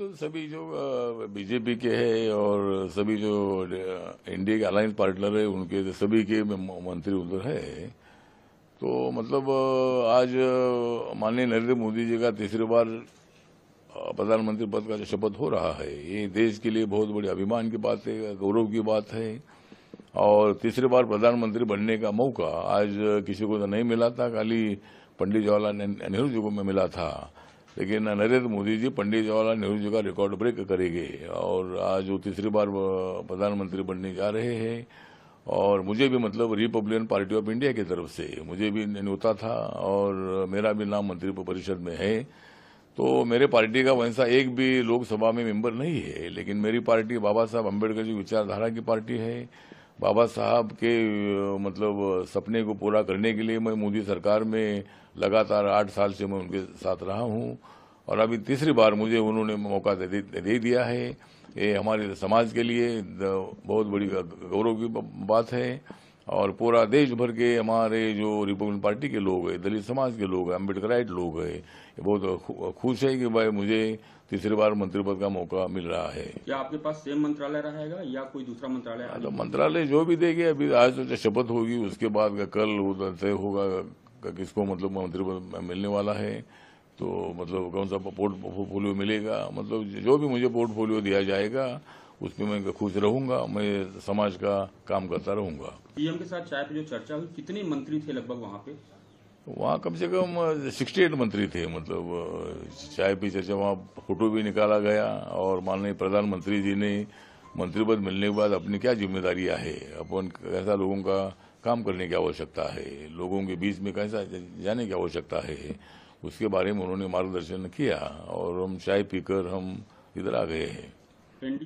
आजकल सभी जो बीजेपी के है और सभी जो एनडीए के अलायंस पार्टनर है उनके सभी के मंत्री उधर है तो मतलब आज माननीय नरेंद्र मोदी जी का तीसरी बार प्रधानमंत्री पद का जो शपथ हो रहा है ये देश के लिए बहुत बड़ी अभिमान की बात है गौरव की बात है और तीसरी बार प्रधानमंत्री बनने का मौका आज किसी को तो नहीं मिला था खाली पंडित जवाहरलाल नेहरू जी को मैं मिला था लेकिन नरेंद्र मोदी जी पंडित जवाहरलाल नेहरू जी का रिकॉर्ड ब्रेक करेंगे और आज वो तीसरी बार प्रधानमंत्री बनने जा रहे हैं और मुझे भी मतलब रिपब्लिकन पार्टी ऑफ इंडिया की तरफ से मुझे भी न्योता था और मेरा भी नाम मंत्री परिषद में है तो मेरे पार्टी का वैसा एक भी लोकसभा में मेंबर नहीं है लेकिन मेरी पार्टी बाबा साहब अम्बेडकर जी विचारधारा की पार्टी है बाबा साहब के मतलब सपने को पूरा करने के लिए मैं मोदी सरकार में लगातार आठ साल से मैं उनके साथ रहा हूं और अभी तीसरी बार मुझे उन्होंने मौका दे, दे दिया है ये हमारे समाज के लिए बहुत बड़ी गौरव की बात है और पूरा देश भर के हमारे जो रिपब्लिकन पार्टी के लोग है दलित समाज के लोग हैं अम्बेडकराइट लोग हैं बहुत खुश है कि भाई मुझे तीसरी बार मंत्री पद का मौका मिल रहा है क्या आपके पास सेम मंत्रालय रहेगा या कोई दूसरा मंत्रालय हाँ, तो मंत्रालय जो भी देगी अभी आज तो शपथ होगी उसके बाद का कल तो तय होगा का किसको मतलब मंत्री पद मिलने वाला है तो मतलब कौन सा पोर्टफोलियो मिलेगा मतलब जो भी मुझे पोर्टफोलियो दिया जाएगा उसमें मैं खुश रहूंगा मैं समाज का काम करता रहूंगा पीएम के साथ चाय पे जो चर्चा हुई कितने मंत्री थे लगभग वहाँ पे वहाँ कम से कम सिक्सटी एट मंत्री थे मतलब चाय पे चर्चा वहाँ फोटो भी निकाला गया और माननीय प्रधानमंत्री जी ने मंत्री पद मिलने के बाद अपनी क्या जिम्मेदारी है अपन कैसा लोगों का काम करने की आवश्यकता है लोगों के बीच में कैसा जाने की आवश्यकता है उसके बारे में उन्होंने मार्गदर्शन किया और हम चाय पीकर हम इधर आ गए हैं